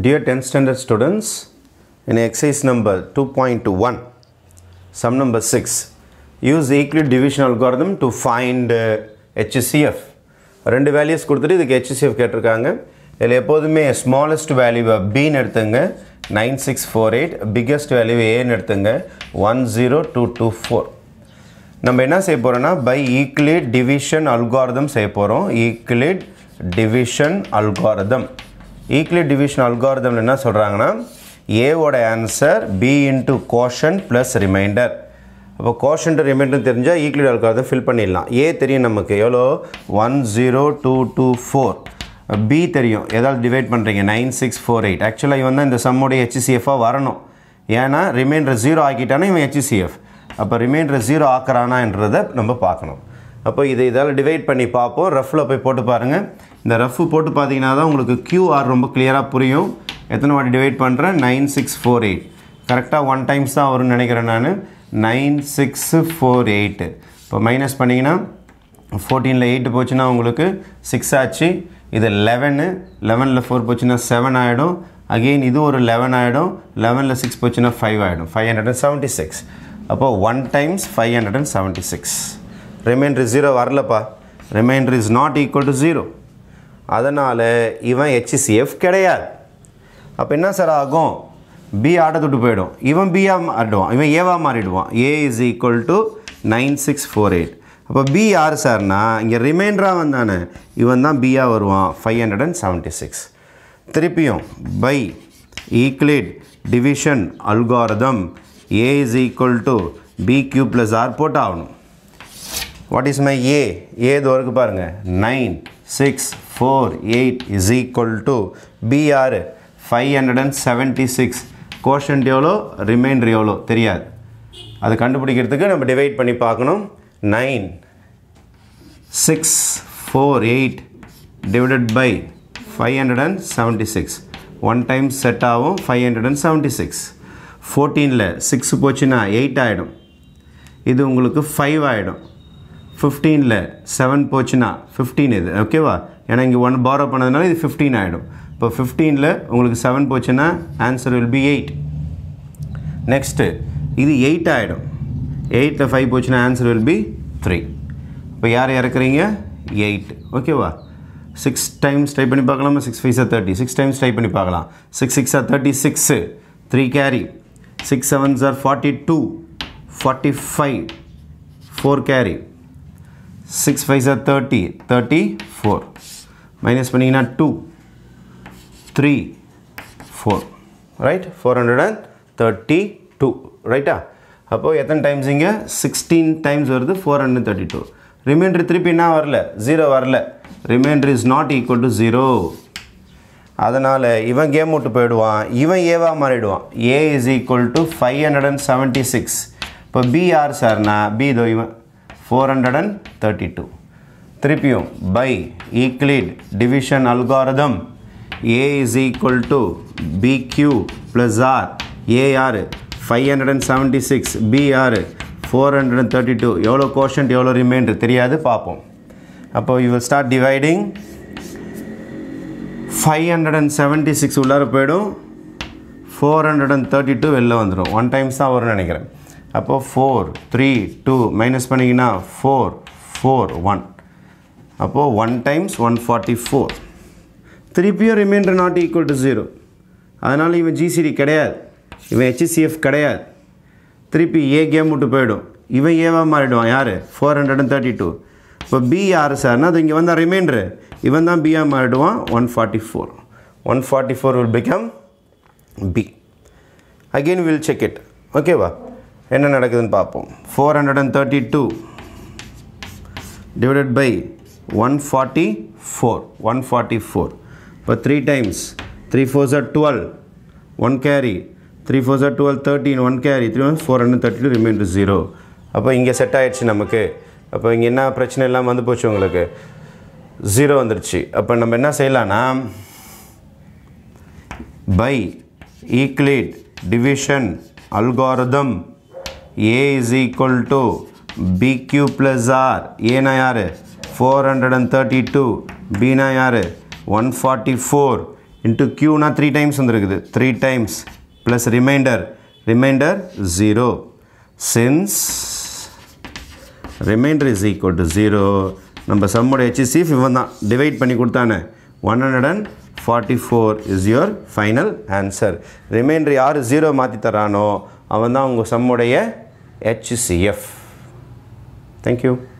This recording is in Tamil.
Dear 10th standard students, in exercise number 2.1, sum number 6, use Euclid division algorithm to find uh, HCF. ரெண்டு வேல்யூஸ் கொடுத்துட்டு இதுக்கு ஹெச்சிசிஎஃப் கேட்டிருக்காங்க இதில் எப்போதுமே ஸ்மாலஸ்ட் வேல்யூவை பின்னு எடுத்துங்க nine six four eight biggest வேல்யூவை ஏன்னு எடுத்துங்க one zero two two four நம்ம என்ன செய்ய போகிறோன்னா பை ஈக்லிட் டிவிஷன் அல்காரதம் செய்ய போகிறோம் Euclid division algorithm Euclid division algorithm என்ன சொல்கிறாங்கன்னா ஏவோட answer B into quotient plus remainder அப்போ கோஷன்ட்டு ரிமைண்டர் தெரிஞ்சால் ஈக்லிட் அல்காரதம் ஃபில் பண்ணிடலாம் ஏ தெரியும் நமக்கு எவ்வளோ one zero two two four B தெரியும் ஏதாவது டிவைட் பண்ணுறீங்க நைன் சிக்ஸ் ஃபோர் எயிட் ஆக்சுவலாக இவன் தான் இந்த சம்முடைய ஹெச்சிசிஎஃபாக வரணும் ஏன்னா ரிமைண்டர் ஜீரோ ஆக்கிட்டானா இவன் ஹெச்சிசிஎஃப் அப்போ ரிமைண்டர் ஜீரோ ஆக்குறானான்றதை நம்ம பார்க்கணும் அப்போ இதை இதால் டிவைட் பண்ணி பார்ப்போம் ரஃப்பில் போய் போட்டு பாருங்கள் இந்த ரஃப்பு போட்டு பார்த்தீங்கன்னா தான் உங்களுக்கு கியூஆர் ரொம்ப கிளியராக புரியும் எத்தனை வாட்டி டிவைட் பண்ணுறேன் நைன் சிக்ஸ் ஃபோர் எயிட் கரெக்டாக ஒன் டைம்ஸ் தான் வரும்னு நினைக்கிறேன் நான் நைன் சிக்ஸ் ஃபோர் எயிட்டு இப்போ மைனஸ் பண்ணிங்கன்னா ஃபோர்டீனில் எயிட்டு போச்சுன்னா உங்களுக்கு சிக்ஸ் ஆச்சு இது லெவனு லெவனில் ஃபோர் போச்சுன்னா செவன் ஆகிடும் அகெயின் இது ஒரு லெவன் ஆகிடும் லெவனில் சிக்ஸ் போச்சுன்னா ஃபைவ் ஆகிடும் five hundred and seventy six அப்போது one times five hundred and seventy six remainder zero வரலப்பா remainder is not equal to zero அதனால் இவன் ஹெச்சிசிஎஃப் கிடையாது அப்போ என்ன சார் ஆகும் பி ஆட்டை தொட்டு போயிடும் இவன் பியாக ஆடுவான் இவன் ஏவாக மாறிடுவான் A is equal to nine six four eight அப்போ பி ஆர் சார்னா இங்கே ரிமைண்டராக வந்தானே இவன் தான் பியாக வருவான் five hundred and seventy six திருப்பியும் by Euclid division algorithm A is equal to B Q plus R போட்டாகணும் what is my A A தோருக்கு பாருங்கள் nine six four eight is equal to B R five hundred and seventy six quotient எவ்வளோ ரிமைண்டர் எவ்வளோ தெரியாது அது கண்டுபிடிக்கிறதுக்கு நம்ம டிவைட் பண்ணி பார்க்கணும் nine six four eight divided by five hundred and seventy six one time set ஆகும் five hundred and seventy six ஃபோர்டீனில் சிக்ஸ் போச்சுன்னா எயிட் ஆகிடும் இது உங்களுக்கு ஃபைவ் ஆகிடும் ஃபிஃப்டீனில் செவன் போச்சுன்னா ஃபிஃப்டீன் இது ஓகேவா ஏன்னா இங்கே ஒன் பாரோ பண்ணதுனால இது ஃபிஃப்டீன் ஆகிடும் இப்போ ஃபிஃப்டீனில் உங்களுக்கு செவன் போச்சுன்னா answer will be eight next இது எயிட் ஆகிடும் எயிட்டில் ஃபைவ் போச்சுன்னா ஆன்சர் வில் பி த்ரீ இப்போ யார் இறக்குறீங்க எயிட் ஓகேவா சிக்ஸ் டைம்ஸ் ட்ரை பண்ணி பார்க்கலாமா சிக்ஸ் ஃபைவ் சார் தேர்ட்டி சிக்ஸ் டைம்ஸ் ட்ரை பண்ணி பார்க்கலாம் six six thirty six three carry six seven சார் forty two forty five four carry six five சார் தேர்ட்டி தேர்ட்டி ஃபோர் மைனஸ் பண்ணிங்கன்னா two three four right four hundred and thirty two ரைட்டா அப்போது எத்தனை டைம்ஸ் இங்கே சிக்ஸ்டீன் டைம்ஸ் வருது four hundred thirty two remainder திருப்பி என்ன வரல ஜீரோ வரல remainder is not equal to zero அதனால் இவன் கேம் விட்டு போயிடுவான் இவன் ஏவாக மாறிடுவான் A is equal to five hundred and seventy six இப்போ பி யார் சார்னா பி இதோ இவன் four hundred and thirty two திருப்பியும் by is division to BQ plus R to B Q plus R A five hundred and seventy six B four hundred and thirty two எவ்வளோ கோஷன்ட் எவ்வளோ ரிமைண்டர் தெரியாது பார்ப்போம் அப்போ you will start dividing five hundred and seventy six உள்ளார போயிடும் four hundred and thirty two வெளில வந்துடும் ஒன் டைம்ஸ் தான் வரும்னு நினைக்கிறேன் அப்போ ஃபோர் த்ரீ டூ மைனஸ் பண்ணிங்கன்னா ஃபோர் ஃபோர் ஒன் அப்போது one times one forty four திருப்பியும் remainder not equal to zero அதனால் இவன் ஜிசிடி கிடையாது இவன் ஹெச்சிசிஎஃப் கிடையாது திருப்பி ஏ கேம் விட்டு போயிடும் இவன் ஏவாக மாறிடுவான் யார் four hundred and thirty two இப்போ பி யார் சார்னால் அது இங்கே வந்தால் ரிமைண்டரு இவன் தான் பியாக மாறிடுவான் one forty four one forty four will become B again will check it ஓகேவா என்ன நடக்குதுன்னு பார்ப்போம் four hundred and thirty two divided by one forty four one forty four இப்போ த்ரீ டைம்ஸ் த்ரீ ஃபோர் சார் twelve one carry three four சார் twelve thirteen one carry three one four hundred thirty two remainder zero அப்போ இங்கே செட் ஆகிடுச்சு நமக்கு அப்போ இங்கே என்ன பிரச்சனை இல்லாமல் வந்து போச்சு உங்களுக்கு ஜீரோ வந்துடுச்சு அப்போ நம்ம என்ன செய்யலாம்னா by Euclid division algorithm A is equal to b q plus r ஏனா யார் four hundred and thirty two பீனா யார் ஒன் ஃபார்ட்டி ஃபோர் இன்ட்டு க்யூனா த்ரீ டைம்ஸ் வந்துருக்குது three times plus remainder remainder zero since remainder is equal to zero நம்ம சம்முடைய ஹெச்சிசிஎஃப் இவன் தான் டிவைட் பண்ணி கொடுத்தானே one hundred and forty four is your final answer remainder யார் ஜீரோ மாற்றி தரானோ அவன் தான் உங்கள் சம்முடைய HCF. Thank you.